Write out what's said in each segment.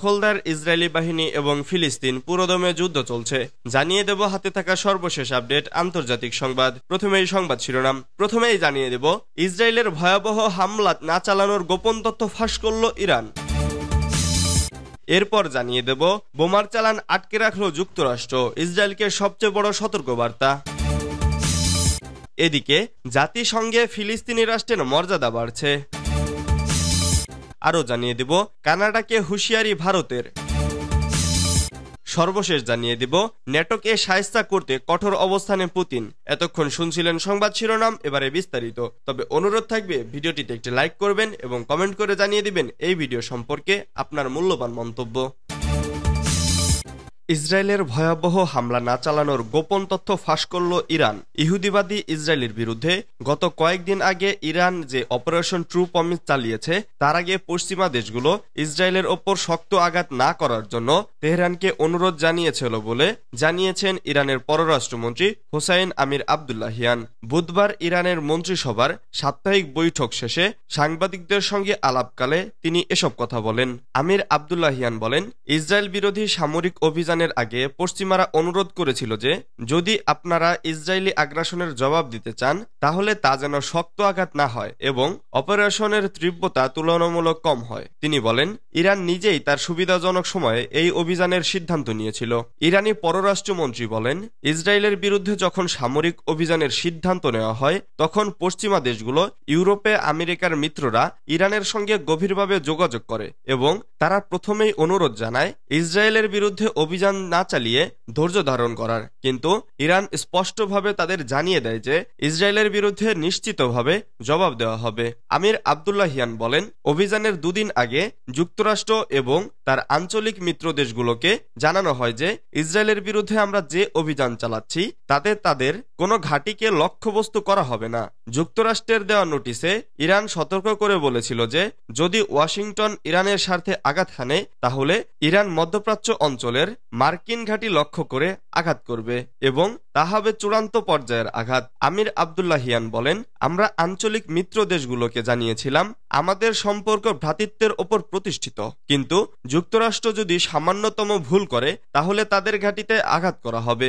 দখলদার ইসরায়েলি বাহিনী এবং ফিলিস্তিন পুরোদমে যুদ্ধ চলছে জানিয়ে দেব হাতে থাকা সর্বশেষ আপডেট আন্তর্জাতিক সংবাদ প্রথমেই সংবাদ শিরোনাম প্রথমেই জানিয়ে দেব ইসরায়েলের ভয়াবহ হামলা না চালানোর গোপন তথ্য ফাঁস করল ইরান এরপর জানিয়ে দেব বোমার চালান আটকে রাখল যুক্তরাষ্ট্র ইসরায়েলকে সবচেয়ে বড় সতর্কবার্তা এদিকে জাতিসংঘে ফিলিস্তিনি রাষ্ট্রের মর্যাদা বাড়ছে আরও জানিয়ে দেব কানাডাকে হুঁশিয়ারি ভারতের সর্বশেষ জানিয়ে দিব নেটকে সায়স্তা করতে কঠোর অবস্থানে পুতিন এতক্ষণ শুনছিলেন সংবাদ শিরোনাম এবারে বিস্তারিত তবে অনুরোধ থাকবে ভিডিওটিতে একটি লাইক করবেন এবং কমেন্ট করে জানিয়ে দিবেন এই ভিডিও সম্পর্কে আপনার মূল্যবান মন্তব্য ইসরায়েলের ভয়াবহ হামলা না চালানোর গোপন তথ্য ফাঁস করল ইরান ইহুদিবাদী ইসরায়েলের বিরুদ্ধে গত কয়েকদিন আগে ইরান যে অপারেশন ট্রু পমিস চালিয়েছে তার আগে পশ্চিমা দেশগুলো ইসরায়েলের ওপর শক্ত আঘাত না করার জন্য তেহরানকে অনুরোধ জানিয়েছিল বলে জানিয়েছেন ইরানের পররাষ্ট্রমন্ত্রী হোসাইন আমির আবদুল্লাহিয়ান বুধবার ইরানের মন্ত্রিসভার সাপ্তাহিক বৈঠক শেষে সাংবাদিকদের সঙ্গে আলাপকালে তিনি এসব কথা বলেন আমির আবদুল্লাহিয়ান বলেন ইসরায়েল বিরোধী সামরিক অভিযান অভিযানের আগে পশ্চিমারা অনুরোধ করেছিল যে যদি আপনারা ইসরায়েলি আগ্রাসনের জবাব দিতে চান তাহলে তা যেন শক্ত আঘাত না হয় এবং অপারেশনের তীব্রতা তুলনামূলক কম হয় তিনি বলেন ইরান নিজেই তার সুবিধাজনক সময়ে এই অভিযানের সিদ্ধান্ত নিয়েছিল ইরানি পররাষ্ট্রমন্ত্রী বলেন ইসরায়েলের বিরুদ্ধে যখন সামরিক অভিযানের সিদ্ধান্ত নেওয়া হয় তখন পশ্চিমা দেশগুলো ইউরোপে আমেরিকার মিত্ররা ইরানের সঙ্গে গভীরভাবে যোগাযোগ করে এবং তারা প্রথমেই অনুরোধ জানায় ইসরায়েলের বিরুদ্ধে অভিযান অভিযান না চালিয়ে ধৈর্য ধারণ করার কিন্তু ইরান স্পষ্টভাবে তাদের জানিয়ে দেয় যে ইসরায়েলের বিরুদ্ধে নিশ্চিতভাবে জবাব দেওয়া হবে আমির আবদুল্লাহিয়ান বলেন অভিযানের দুদিন আগে যুক্তরাষ্ট্র এবং তার আঞ্চলিক মিত্র দেশগুলোকে জানানো হয় যে ইসরায়েলের বিরুদ্ধে আমরা যে অভিযান চালাচ্ছি তাতে তাদের কোনো ঘাঁটিকে লক্ষ্যবস্তু করা হবে না যুক্তরাষ্ট্রের দেওয়া নোটিশে ইরান সতর্ক করে বলেছিল যে যদি ওয়াশিংটন ইরানের স্বার্থে আঘাত হানে তাহলে ইরান মধ্যপ্রাচ্য অঞ্চলের মার্কিন ঘাঁটি লক্ষ্য করে আঘাত করবে এবং তা হবে চূড়ান্ত পর্যায়ের আঘাত আমির হিয়ান বলেন আমরা আঞ্চলিক মিত্র দেশগুলোকে জানিয়েছিলাম আমাদের সম্পর্ক ভ্রাতৃত্বের ওপর প্রতিষ্ঠিত কিন্তু যুক্তরাষ্ট্র যদি সামান্যতম ভুল করে তাহলে তাদের ঘাঁটিতে আঘাত করা হবে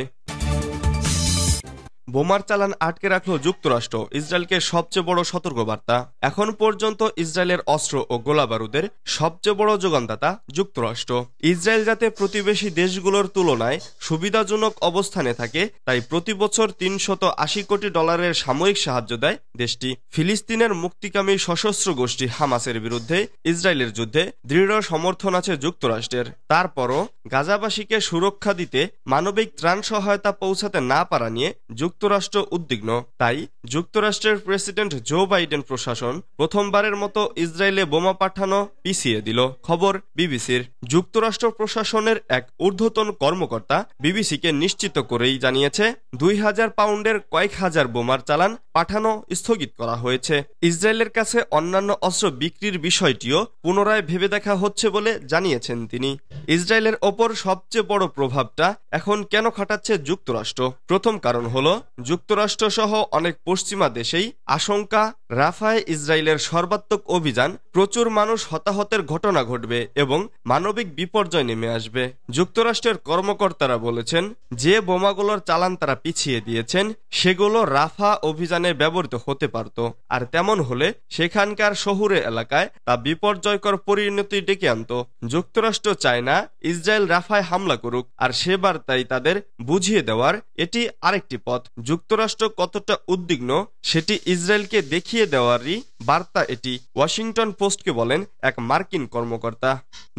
বোমার চালান আটকে রাখল যুক্তরাষ্ট্র ইসরায়েলকে সবচেয়ে বড় সতর্কবার্তা এখন পর্যন্ত ইসরায়েলের অস্ত্র ও গোলাবারুদের সবচেয়ে বড় যোগানদাতা যুক্তরাষ্ট্র ইসরায়েল যাতে প্রতিবেশী দেশগুলোর তুলনায় সুবিধাজনক অবস্থানে থাকে তাই প্রতি বছর তিনশত আশি কোটি ডলারের সাময়িক সাহায্য দেয় দেশটি ফিলিস্তিনের মুক্তিকামী সশস্ত্র গোষ্ঠী হামাসের বিরুদ্ধে ইসরায়েলের যুদ্ধে দৃঢ় সমর্থন আছে যুক্তরাষ্ট্রের তারপরও গাজাবাসীকে সুরক্ষা দিতে মানবিক ত্রাণ সহায়তা পৌঁছাতে না পারা নিয়ে যুক্ত যুক্তরাষ্ট্র উদ্বিগ্ন তাই যুক্তরাষ্ট্রের প্রেসিডেন্ট জো বাইডেন প্রশাসন প্রথমবারের মতো ইসরায়েলে বোমা পাঠানো পিছিয়ে দিল খবর বিবিসির যুক্তরাষ্ট্র প্রশাসনের এক ঊর্ধ্বতন কর্মকর্তা বিবিসিকে নিশ্চিত করেই জানিয়েছে দুই হাজার পাউন্ডের কয়েক হাজার বোমার চালান পাঠানো স্থগিত করা হয়েছে ইসরায়েলের কাছে অন্যান্য অস্ত্র বিক্রির বিষয়টিও পুনরায় ভেবে দেখা হচ্ছে বলে জানিয়েছেন তিনি ইসরায়েলের ওপর সবচেয়ে বড় প্রভাবটা এখন কেন খাটাচ্ছে যুক্তরাষ্ট্র প্রথম কারণ হলো যুক্তরাষ্ট্র সহ অনেক পশ্চিমা দেশেই আশঙ্কা রাফায় ইসরায়েলের সর্বাত্মক অভিযান প্রচুর মানুষ হতাহতের ঘটনা ঘটবে এবং মানবিক বিপর্যয় নেমে আসবে যুক্তরাষ্ট্রের কর্মকর্তারা বলেছেন যে বোমাগুলোর চালান তারা পিছিয়ে দিয়েছেন সেগুলো রাফা অভিযানে ব্যবহৃত হতে পারত আর তেমন হলে সেখানকার শহুরে এলাকায় তা বিপর্যয়কর পরিণতি ডেকে আনত যুক্তরাষ্ট্র চায় না ইসরায়েল রাফায় হামলা করুক আর সেবার তাই তাদের বুঝিয়ে দেওয়ার এটি আরেকটি পথ যুক্তরাষ্ট্র কতটা উদ্বিগ্ন সেটি ইসরায়েলকে দেখিয়ে দেওয়ারই বার্তা এটি ওয়াশিংটন পোস্টকে বলেন এক মার্কিন কর্মকর্তা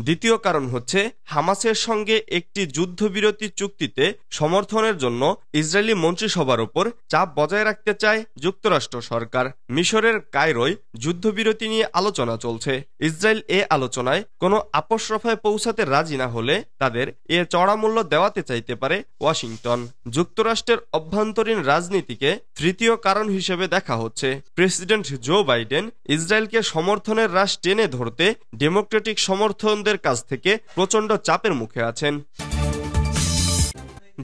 দ্বিতীয় কারণ হচ্ছে হামাসের সঙ্গে একটি যুদ্ধবিরতি চুক্তিতে সমর্থনের জন্য ইসরায়েলি মন্ত্রিসভার ওপর চাপ বজায় রাখতে চায় যুক্তরাষ্ট্র সরকার মিশরের কায়রোয় যুদ্ধবিরতি নিয়ে আলোচনা চলছে ইসরায়েল এ আলোচনায় কোনো আপসরফায় রফায় পৌঁছাতে রাজি না হলে তাদের এ চড়া মূল্য দেওয়াতে চাইতে পারে ওয়াশিংটন যুক্তরাষ্ট্রের অভ্যন্তরীণ রাজনীতিকে তৃতীয় কারণ হিসেবে দেখা হচ্ছে প্রেসিডেন্ট জো বাইডেন বাইডেন ইসরায়েলকে সমর্থনের হ্রাস টেনে ধরতে ডেমোক্রেটিক সমর্থনদের কাছ থেকে প্রচণ্ড চাপের মুখে আছেন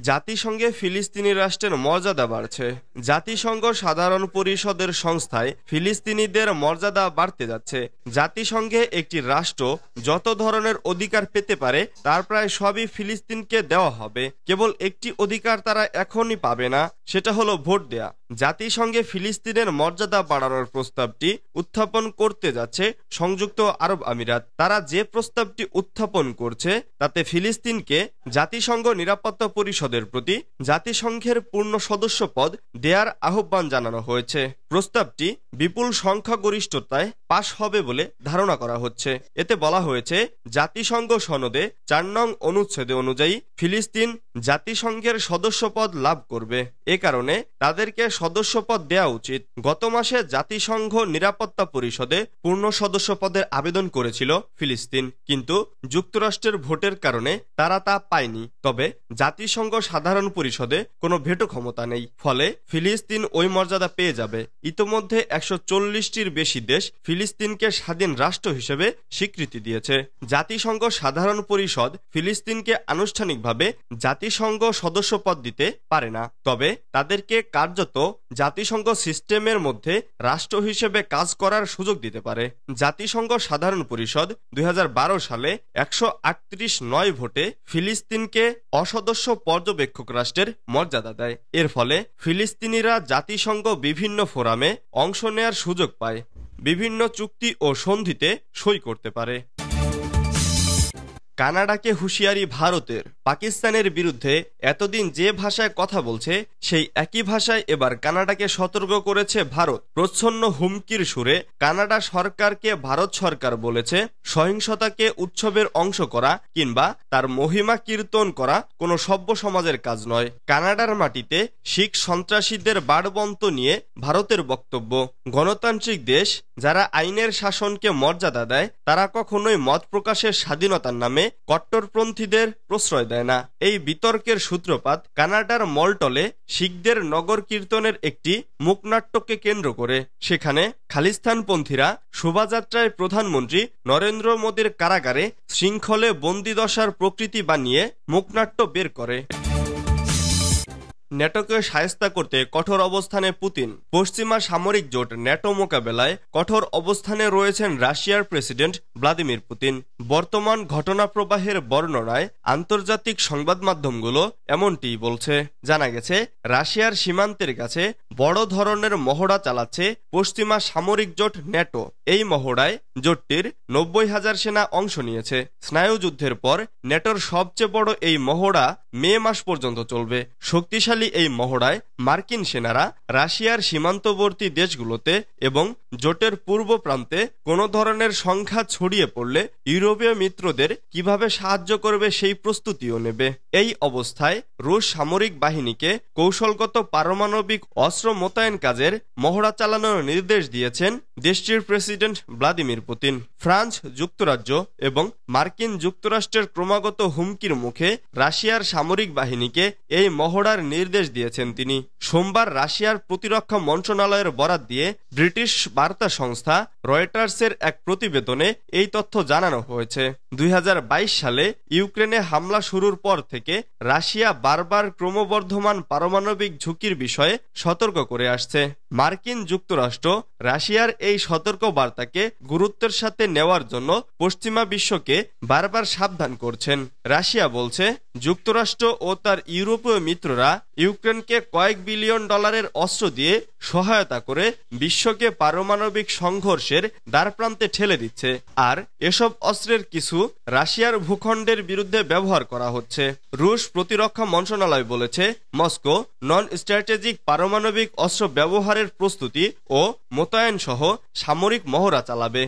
জাতিসংঘে ফিলিস্তিনি রাষ্ট্রের মর্যাদা বাড়ছে জাতিসংঘ সাধারণ পরিষদের সংস্থায় ফিলিস্তিনিদের মর্যাদা বাড়তে যাচ্ছে জাতিসংঘে একটি রাষ্ট্র যত ধরনের অধিকার পেতে পারে তার প্রায় সবই ফিলিস্তিনকে দেওয়া হবে কেবল একটি অধিকার তারা এখনই পাবে না সেটা হলো ভোট দেয়া জাতিসংঘে ফিলিস্তিনের মর্যাদা বাড়ানোর প্রস্তাবটি উত্থাপন করতে যাচ্ছে সংযুক্ত আরব আমিরাত তারা যে প্রস্তাবটি উত্থাপন করছে তাতে ফিলিস্তিনকে জাতিসংঘ নিরাপত্তা পরিষদ পরিষদের প্রতি জাতিসংঘের পূর্ণ সদস্য পদ দেয়ার আহ্বান জানানো হয়েছে প্রস্তাবটি বিপুল সংখ্যাগরিষ্ঠতায় পাশ হবে বলে ধারণা করা হচ্ছে এতে বলা হয়েছে জাতিসংঘ সনদে চার নং অনুচ্ছেদে অনুযায়ী ফিলিস্তিন জাতিসংঘের সদস্যপদ লাভ করবে এ কারণে তাদেরকে সদস্যপদ দেওয়া উচিত গত মাসে জাতিসংঘ নিরাপত্তা পরিষদে পূর্ণ পদের আবেদন করেছিল ফিলিস্তিন কিন্তু যুক্তরাষ্ট্রের ভোটের কারণে তারা তা পায়নি তবে জাতিসংঘ সাধারণ পরিষদে কোনো ভেটো ক্ষমতা নেই ফলে ফিলিস্তিন ওই মর্যাদা পেয়ে যাবে ইতোমধ্যে একশো চল্লিশটির বেশি দেশ ফিলিস্তিনকে স্বাধীন রাষ্ট্র হিসেবে স্বীকৃতি দিয়েছে জাতিসংঘ সাধারণ পরিষদ ফিলিস্তিনকে আনুষ্ঠানিকভাবে জাতি জাতিসংঘ সদস্যপদ দিতে পারে না তবে তাদেরকে কার্যত জাতিসংঘ সিস্টেমের মধ্যে রাষ্ট্র হিসেবে কাজ করার সুযোগ দিতে পারে জাতিসংঘ সাধারণ পরিষদ দুই সালে একশো নয় ভোটে ফিলিস্তিনকে অসদস্য পর্যবেক্ষক রাষ্ট্রের মর্যাদা দেয় এর ফলে ফিলিস্তিনিরা জাতিসংঘ বিভিন্ন ফোরামে অংশ নেয়ার সুযোগ পায় বিভিন্ন চুক্তি ও সন্ধিতে সই করতে পারে কানাডাকে হুঁশিয়ারি ভারতের পাকিস্তানের বিরুদ্ধে এতদিন যে ভাষায় কথা বলছে সেই একই ভাষায় এবার কানাডাকে সতর্ক করেছে ভারত প্রচ্ছন্ন হুমকির সুরে কানাডা সরকারকে ভারত সরকার বলেছে সহিংসতাকে উৎসবের অংশ করা কিংবা তার মহিমা কীর্তন করা কোনো সভ্য সমাজের কাজ নয় কানাডার মাটিতে শিখ সন্ত্রাসীদের বাড়বন্ত নিয়ে ভারতের বক্তব্য গণতান্ত্রিক দেশ যারা আইনের শাসনকে মর্যাদা দেয় তারা কখনোই মত প্রকাশের স্বাধীনতার নামে কট্টরপন্থীদের প্রশ্রয় দেয় না এই বিতর্কের সূত্রপাত কানাডার মল্টলে শিখদের নগর কীর্তনের একটি মুখনাট্যকে কেন্দ্র করে সেখানে খালিস্তানপন্থীরা শোভাযাত্রায় প্রধানমন্ত্রী নরেন্দ্র মোদীর কারাগারে শৃঙ্খলে বন্দিদশার প্রকৃতি বানিয়ে মুখনাট্য বের করে ন্যাটোকে সায়স্তা করতে কঠোর অবস্থানে পুতিন পশ্চিমা সামরিক জোট ন্যাটো মোকাবেলায় কঠোর অবস্থানে রয়েছেন রাশিয়ার প্রেসিডেন্ট ভ্লাদিমির পুতিন বর্তমান ঘটনা প্রবাহের বর্ণনায় আন্তর্জাতিক সংবাদ মাধ্যমগুলো এমনটি বলছে জানা গেছে রাশিয়ার সীমান্তের কাছে বড় ধরনের মহড়া চালাচ্ছে পশ্চিমা সামরিক জোট ন্যাটো এই মহড়ায় জোটটির নব্বই হাজার সেনা অংশ নিয়েছে স্নায়ুযুদ্ধের পর নেটোর সবচেয়ে বড় এই মহড়া মে মাস পর্যন্ত চলবে শক্তিশালী এই মহড়ায় মার্কিন সেনারা রাশিয়ার সীমান্তবর্তী দেশগুলোতে এবং জোটের পূর্ব প্রান্তে কোনো ধরনের সংখ্যা ছড়িয়ে পড়লে ইউরোপীয় মিত্রদের কিভাবে সাহায্য করবে সেই প্রস্তুতিও নেবে এই অবস্থায় রুশ সামরিক বাহিনীকে কৌশলগত পারমাণবিক অস্ত্র মোতায়েন কাজের মহড়া চালানোর নির্দেশ দিয়েছেন দেশটির প্রেসিডেন্ট ভ্লাদিমির পুতিন ফ্রান্স যুক্তরাজ্য এবং মার্কিন যুক্তরাষ্ট্রের ক্রমাগত হুমকির মুখে রাশিয়ার সামরিক বাহিনীকে এই মহড়ার নির্দেশ দিয়েছেন তিনি সোমবার রাশিয়ার প্রতিরক্ষা মন্ত্রণালয়ের বরাত দিয়ে ব্রিটিশ বার্তা সংস্থা রয়টার্সের এক প্রতিবেদনে এই তথ্য জানানো হয়েছে দুই সালে ইউক্রেনে হামলা শুরুর পর থেকে রাশিয়া বারবার ক্রমবর্ধমান পারমাণবিক ঝুঁকির বিষয়ে সতর্ক করে আসছে মার্কিন যুক্তরাষ্ট্র রাশিয়ার এই সতর্ক বার্তাকে গুরুত্বের সাথে নেওয়ার জন্য পশ্চিমা বিশ্বকে বারবার সাবধান করছেন রাশিয়া বলছে যুক্তরাষ্ট্র ও তার ইউরোপীয় মিত্ররা ইউক্রেনকে কয়েক বিলিয়ন ডলারের অস্ত্র দিয়ে সহায়তা করে বিশ্বকে পারমাণবিক সংঘর্ষের দ্বারপ্রান্তে ঠেলে দিচ্ছে আর এসব অস্ত্রের কিছু রাশিয়ার ভূখণ্ডের বিরুদ্ধে ব্যবহার করা হচ্ছে রুশ প্রতিরক্ষা মন্ত্রণালয় বলেছে মস্কো নন স্ট্র্যাটেজিক পারমাণবিক অস্ত্র ব্যবহারের প্রস্তুতি ও মোতায়েন সহ সামরিক মহড়া চালাবে